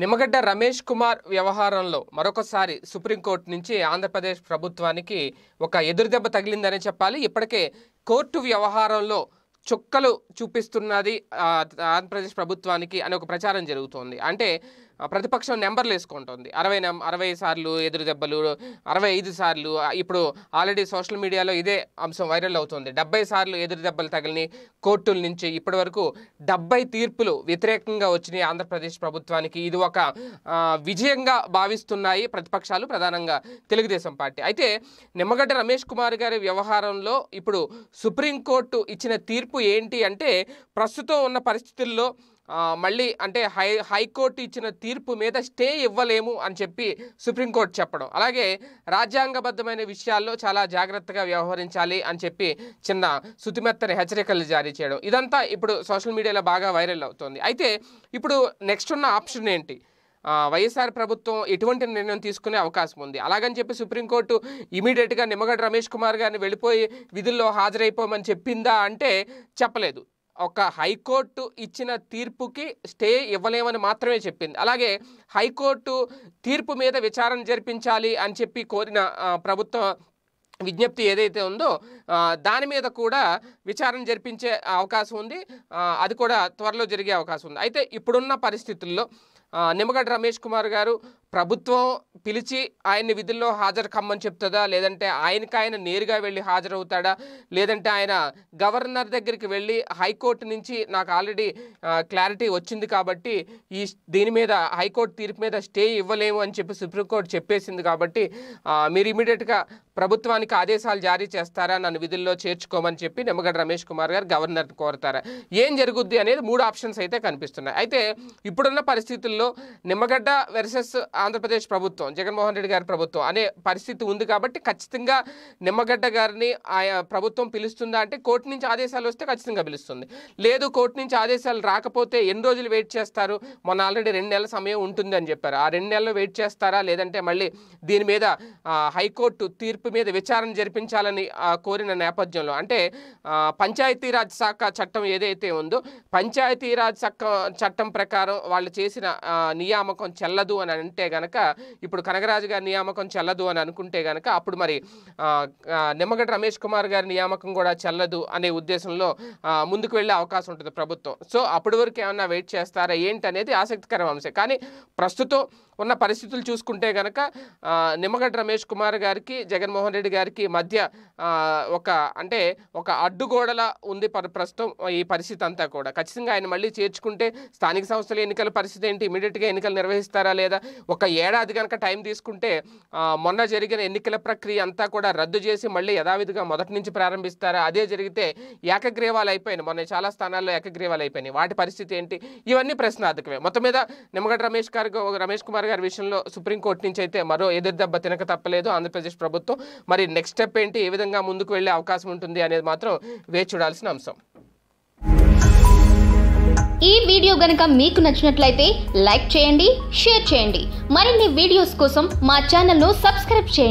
నిమ్మగడ్డ రమేష్ కుమార్ వ్యవహారంలో మరొకసారి సుప్రీంకోర్టు నుంచి ఆంధ్రప్రదేశ్ ప్రభుత్వానికి ఒక ఎదురుదెబ్బ తగిలిందనే చెప్పాలి ఇప్పటికే కోర్టు వ్యవహారంలో చుక్కలు చూపిస్తున్నది ఆంధ్రప్రదేశ్ ప్రభుత్వానికి అనే ఒక ప్రచారం జరుగుతోంది అంటే ప్రతిపక్షం నెంబర్లు వేసుకుంటుంది అరవై నెం అరవై సార్లు ఎదురు దెబ్బలు అరవై ఐదు సార్లు ఇప్పుడు ఆల్రెడీ సోషల్ మీడియాలో ఇదే అంశం వైరల్ అవుతుంది డెబ్బై సార్లు ఎదురు దెబ్బలు తగిలిని కోర్టుల నుంచి ఇప్పటి వరకు తీర్పులు వ్యతిరేకంగా వచ్చినాయి ఆంధ్రప్రదేశ్ ప్రభుత్వానికి ఇది ఒక విజయంగా భావిస్తున్నాయి ప్రతిపక్షాలు ప్రధానంగా తెలుగుదేశం పార్టీ అయితే నిమ్మగడ్డ రమేష్ కుమార్ గారి వ్యవహారంలో ఇప్పుడు సుప్రీంకోర్టు ఇచ్చిన తీర్పు తీర్పు ఏంటి అంటే ప్రస్తుతం ఉన్న పరిస్థితుల్లో మళ్ళీ అంటే హై హైకోర్టు ఇచ్చిన తీర్పు మీద స్టే ఇవ్వలేము అని చెప్పి సుప్రీంకోర్టు చెప్పడం అలాగే రాజ్యాంగబద్ధమైన విషయాల్లో చాలా జాగ్రత్తగా వ్యవహరించాలి అని చెప్పి చిన్న శుతిమెత్తని హెచ్చరికలు జారీ చేయడం ఇదంతా ఇప్పుడు సోషల్ మీడియాలో బాగా వైరల్ అవుతుంది అయితే ఇప్పుడు నెక్స్ట్ ఉన్న ఆప్షన్ ఏంటి వైఎస్ఆర్ ప్రభుత్వం ఎటువంటి నిర్ణయం తీసుకునే అవకాశం ఉంది అలాగని చెప్పి సుప్రీంకోర్టు ఇమీడియట్గా నిమ్మగడ్డ రమేష్ కుమార్ గారిని వెళ్ళిపోయి విధుల్లో హాజరైపోమని చెప్పిందా అంటే చెప్పలేదు ఒక హైకోర్టు ఇచ్చిన తీర్పుకి స్టే ఇవ్వలేమని మాత్రమే చెప్పింది అలాగే హైకోర్టు తీర్పు మీద విచారణ జరిపించాలి అని చెప్పి కోరిన ప్రభుత్వం విజ్ఞప్తి ఏదైతే ఉందో దాని మీద కూడా విచారణ జరిపించే అవకాశం ఉంది అది కూడా త్వరలో జరిగే అవకాశం ఉంది అయితే ఇప్పుడున్న పరిస్థితుల్లో నిమ్మగడ్డ రమేష్ కుమార్ గారు ప్రభుత్వం పిలిచి ఆయన్ని విధుల్లో హాజరు కమ్మని చెప్తుందా లేదంటే ఆయనకి ఆయన నేరుగా వెళ్ళి హాజరవుతాడా లేదంటే ఆయన గవర్నర్ దగ్గరికి వెళ్ళి హైకోర్టు నుంచి నాకు ఆల్రెడీ క్లారిటీ వచ్చింది కాబట్టి ఈ దీని మీద హైకోర్టు తీర్పు మీద స్టే ఇవ్వలేము అని చెప్పి సుప్రీంకోర్టు చెప్పేసింది కాబట్టి మీరు ఇమీడియట్గా ప్రభుత్వానికి ఆదేశాలు జారీ చేస్తారా నన్ను విధుల్లో చేర్చుకోమని చెప్పి నిమ్మగడ్డ రమేష్ కుమార్ గారు గవర్నర్ కోరతారా ఏం జరుగుద్ది అనేది మూడు ఆప్షన్స్ అయితే కనిపిస్తున్నాయి అయితే ఇప్పుడున్న పరిస్థితుల్లో ఎన్నికల్లో నిమ్మగడ్డ వెర్సెస్ ఆంధ్రప్రదేశ్ ప్రభుత్వం జగన్మోహన్ రెడ్డి గారి ప్రభుత్వం అనే పరిస్థితి ఉంది కాబట్టి ఖచ్చితంగా నిమ్మగడ్డ గారిని ఆయా ప్రభుత్వం పిలుస్తుందా అంటే కోర్టు నుంచి ఆదేశాలు వస్తే ఖచ్చితంగా పిలుస్తుంది లేదు కోర్టు నుంచి ఆదేశాలు రాకపోతే ఎన్ని రోజులు వెయిట్ చేస్తారు మొన్న ఆల్రెడీ రెండు నెలల సమయం ఉంటుంది అని చెప్పారు ఆ రెండు నెలలు వెయిట్ చేస్తారా లేదంటే మళ్ళీ దీని మీద హైకోర్టు తీర్పు మీద విచారణ జరిపించాలని కోరిన నేపథ్యంలో అంటే పంచాయతీరాజ్ శాఖ చట్టం ఏదైతే ఉందో పంచాయతీరాజ్ శాఖ చట్టం ప్రకారం వాళ్ళు చేసిన నియామకం చెల్లదు అని అంటే గనక ఇప్పుడు కనకరాజు గారి నియామకం చెల్లదు అని అనుకుంటే గనక అప్పుడు మరి నిమ్మగడ్డ రమేష్ కుమార్ గారి నియామకం కూడా చెల్లదు అనే ఉద్దేశంలో ముందుకు వెళ్ళే అవకాశం ఉంటుంది ప్రభుత్వం సో అప్పటి వరకు ఏమన్నా వెయిట్ చేస్తారా ఏంటనేది ఆసక్తికరం అంశం కానీ ప్రస్తుతం ఉన్న పరిస్థితులు చూసుకుంటే గనక నిమ్మగడ్డ రమేష్ కుమార్ గారికి జగన్మోహన్ రెడ్డి గారికి మధ్య ఒక అంటే ఒక అడ్డుగోడలా ఉంది ప్రస్తుతం ఈ పరిస్థితి అంతా కూడా ఖచ్చితంగా ఆయన మళ్ళీ చేర్చుకుంటే స్థానిక సంస్థల ఎన్నికల పరిస్థితి ఏంటి ఇమీడియట్గా ఎన్నికలు నిర్వహిస్తారా లేదా ఒక ఏడాది కనుక టైం తీసుకుంటే మొన్న జరిగిన ఎన్నికల ప్రక్రియ అంతా కూడా రద్దు చేసి మళ్ళీ యథావిధిగా మొదటి నుంచి ప్రారంభిస్తారా అదే జరిగితే ఏకగ్రీవాలు అయిపోయినాయి మొన్న చాలా స్థానాల్లో ఏకగ్రీవాలు అయిపోయినాయి వాటి పరిస్థితి ఏంటి ఇవన్నీ ప్రశ్నార్థకమే మొత్తం మీద నిమ్మగడ్డ రమేష్ గారు రమేష్ కుమార్ గారి విషయంలో సుప్రీంకోర్టు నుంచి అయితే మరో ఎదురు దెబ్బ తినక తప్పలేదు ఆంధ్రప్రదేశ్ ప్రభుత్వం మరి నెక్స్ట్ స్టెప్ ఏంటి ఏ విధంగా ముందుకు వెళ్లే అవకాశం ఉంటుంది అనేది మాత్రం వేచి చూడాల్సిన అంశం ఈ వీడియో గనక మీకు నచ్చినట్లయితే లైక్ చేయండి షేర్ చేయండి మరిన్ని వీడియోస్ కోసం మా ఛానల్ను సబ్స్క్రైబ్ చేయండి